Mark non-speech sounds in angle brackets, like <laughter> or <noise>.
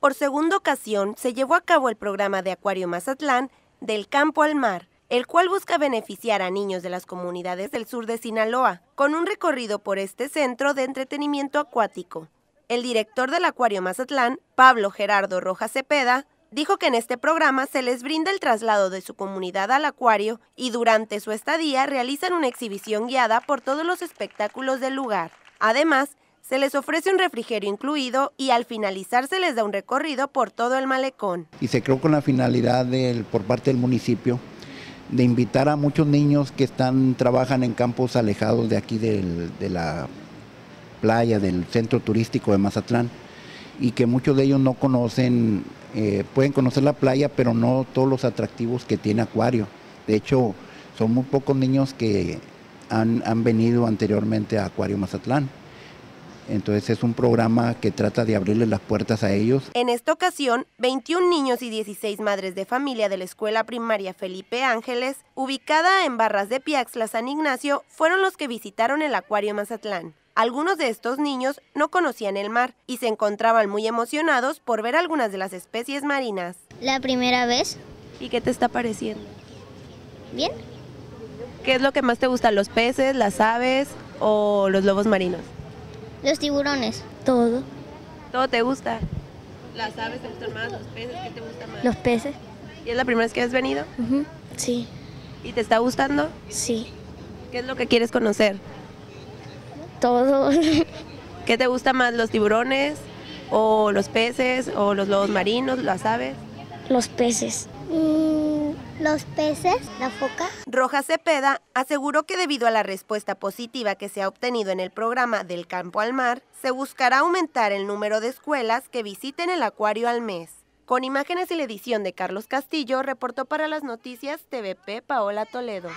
Por segunda ocasión se llevó a cabo el programa de Acuario Mazatlán Del Campo al Mar, el cual busca beneficiar a niños de las comunidades del sur de Sinaloa, con un recorrido por este centro de entretenimiento acuático. El director del Acuario Mazatlán, Pablo Gerardo Rojas Cepeda, dijo que en este programa se les brinda el traslado de su comunidad al acuario y durante su estadía realizan una exhibición guiada por todos los espectáculos del lugar. Además, se les ofrece un refrigerio incluido y al finalizar se les da un recorrido por todo el malecón. Y se creó con la finalidad por parte del municipio de invitar a muchos niños que están trabajan en campos alejados de aquí de la playa del centro turístico de Mazatlán y que muchos de ellos no conocen, eh, pueden conocer la playa, pero no todos los atractivos que tiene Acuario. De hecho, son muy pocos niños que han, han venido anteriormente a Acuario Mazatlán. Entonces es un programa que trata de abrirles las puertas a ellos. En esta ocasión, 21 niños y 16 madres de familia de la escuela primaria Felipe Ángeles, ubicada en Barras de Piaxla, San Ignacio, fueron los que visitaron el acuario Mazatlán. Algunos de estos niños no conocían el mar y se encontraban muy emocionados por ver algunas de las especies marinas. La primera vez. ¿Y qué te está pareciendo? Bien. ¿Qué es lo que más te gustan, ¿Los peces, las aves o los lobos marinos? Los tiburones. Todo. ¿Todo te gusta? ¿Las aves te más? ¿Los peces? Los peces. ¿Y es la primera vez que has venido? Sí. ¿Y te está gustando? Sí. ¿Qué es lo que quieres conocer? Todo. <laughs> ¿Qué te gusta más, los tiburones o los peces o los lobos marinos, las aves? Los peces. Mm, los peces, la foca. Roja Cepeda aseguró que debido a la respuesta positiva que se ha obtenido en el programa Del Campo al Mar, se buscará aumentar el número de escuelas que visiten el acuario al mes. Con imágenes y la edición de Carlos Castillo, reportó para las noticias TVP Paola Toledo.